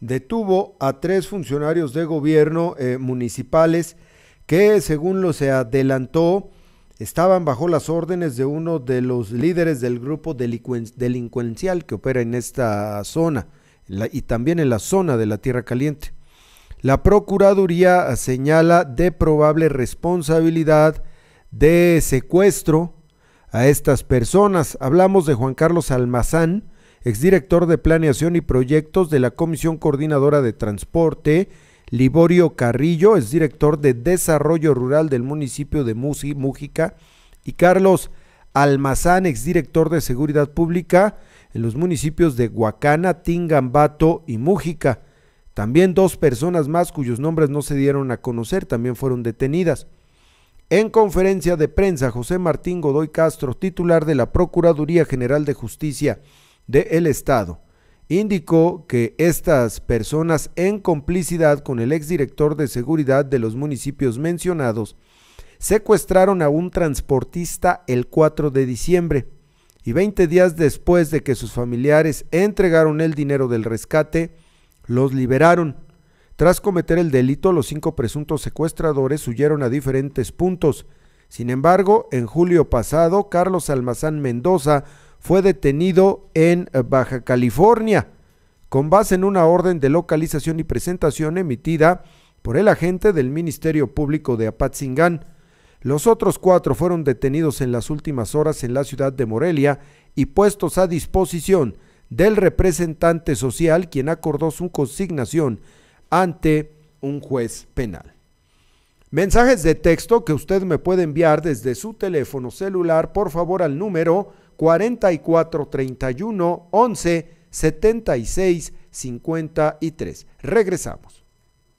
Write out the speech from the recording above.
detuvo a tres funcionarios de gobierno eh, municipales que, según lo se adelantó, estaban bajo las órdenes de uno de los líderes del grupo delincuencial, que opera en esta zona y también en la zona de la Tierra Caliente. La Procuraduría señala de probable responsabilidad de secuestro a estas personas. Hablamos de Juan Carlos Almazán, exdirector de Planeación y Proyectos de la Comisión Coordinadora de Transporte, Liborio Carrillo, exdirector de Desarrollo Rural del municipio de Musi, Mújica, y Carlos Almazán, exdirector de Seguridad Pública en los municipios de Huacana, Tingambato y Mújica. También dos personas más cuyos nombres no se dieron a conocer también fueron detenidas. En conferencia de prensa, José Martín Godoy Castro, titular de la Procuraduría General de Justicia del Estado. Indicó que estas personas, en complicidad con el exdirector de seguridad de los municipios mencionados, secuestraron a un transportista el 4 de diciembre y 20 días después de que sus familiares entregaron el dinero del rescate, los liberaron. Tras cometer el delito, los cinco presuntos secuestradores huyeron a diferentes puntos. Sin embargo, en julio pasado, Carlos Almazán Mendoza fue detenido en eh, Baja California con base en una orden de localización y presentación emitida por el agente del Ministerio Público de Apatzingán. Los otros cuatro fueron detenidos en las últimas horas en la ciudad de Morelia y puestos a disposición del representante social quien acordó su consignación ante un juez penal. Mensajes de texto que usted me puede enviar desde su teléfono celular, por favor, al número 44 31 11 76 53. Regresamos.